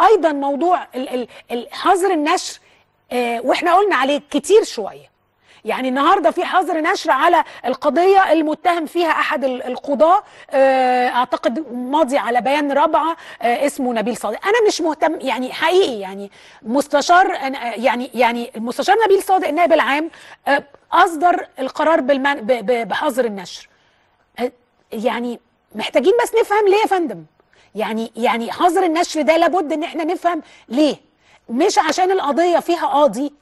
ايضا موضوع حظر النشر آه، واحنا قلنا عليه كتير شويه يعني النهارده في حظر نشر على القضيه المتهم فيها احد القضاه آه، اعتقد ماضي على بيان رابعه آه، اسمه نبيل صادق انا مش مهتم يعني حقيقي يعني مستشار يعني يعني المستشار نبيل صادق النائب العام اصدر القرار بحظر النشر يعني محتاجين بس نفهم ليه يا فندم يعني يعني حظر النشر ده لابد ان احنا نفهم ليه مش عشان القضيه فيها قاضي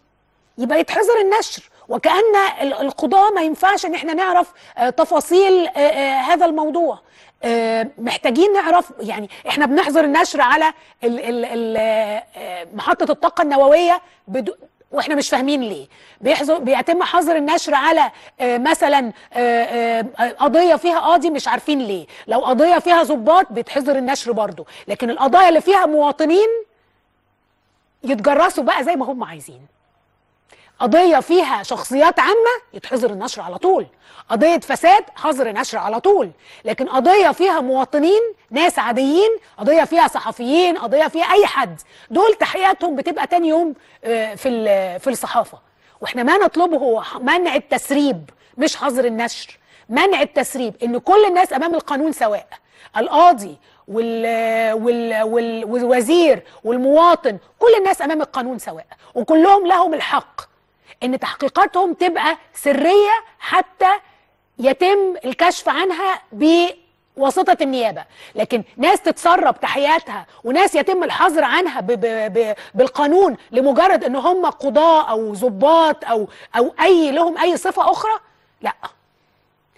يبقى يتحظر النشر وكأن القضاة ما ينفعش ان احنا نعرف آه، تفاصيل آه، آه، هذا الموضوع محتاجين نعرف يعني احنا بنحظر النشر على محطة الطاقة النووية واحنا مش فاهمين ليه بيحظر بيتم حظر النشر على آه، مثلا آه، آه، قضيه فيها قاضي مش عارفين ليه لو قضيه فيها ضباط بيتحظر النشر برضه لكن القضايا اللي فيها مواطنين يتجرسوا بقى زي ما هم عايزين قضية فيها شخصيات عامة يتحظر النشر على طول قضية فساد حظر نشر على طول لكن قضية فيها مواطنين ناس عاديين قضية فيها صحفيين قضية فيها أي حد دول تحياتهم بتبقى تاني يوم آه، في في الصحافة واحنا ما نطلبه هو منع التسريب مش حظر النشر منع التسريب ان كل الناس امام القانون سواء القاضي وال وال والوزير والمواطن كل الناس امام القانون سواء وكلهم لهم الحق ان تحقيقاتهم تبقى سريه حتى يتم الكشف عنها بواسطه النيابه لكن ناس تتسرب تحياتها وناس يتم الحظر عنها بـ بـ بـ بالقانون لمجرد ان هم قضاه او ظباط او او اي لهم اي صفه اخرى لا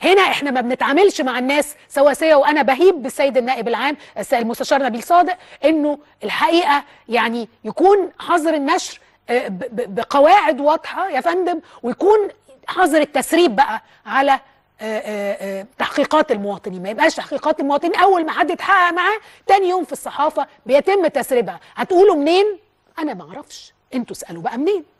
هنا احنا ما بنتعاملش مع الناس سواسيه وانا بهيب بالسيد النائب العام المستشار نبيل صادق انه الحقيقه يعني يكون حظر النشر آه، بقواعد واضحه يا فندم ويكون حظر التسريب بقى على آه، آه، تحقيقات المواطنين ما يبقاش تحقيقات المواطنين اول ما حد يتحقق معاه تاني يوم في الصحافه بيتم تسريبها هتقولوا منين انا ما اعرفش انتوا اسالوا بقى منين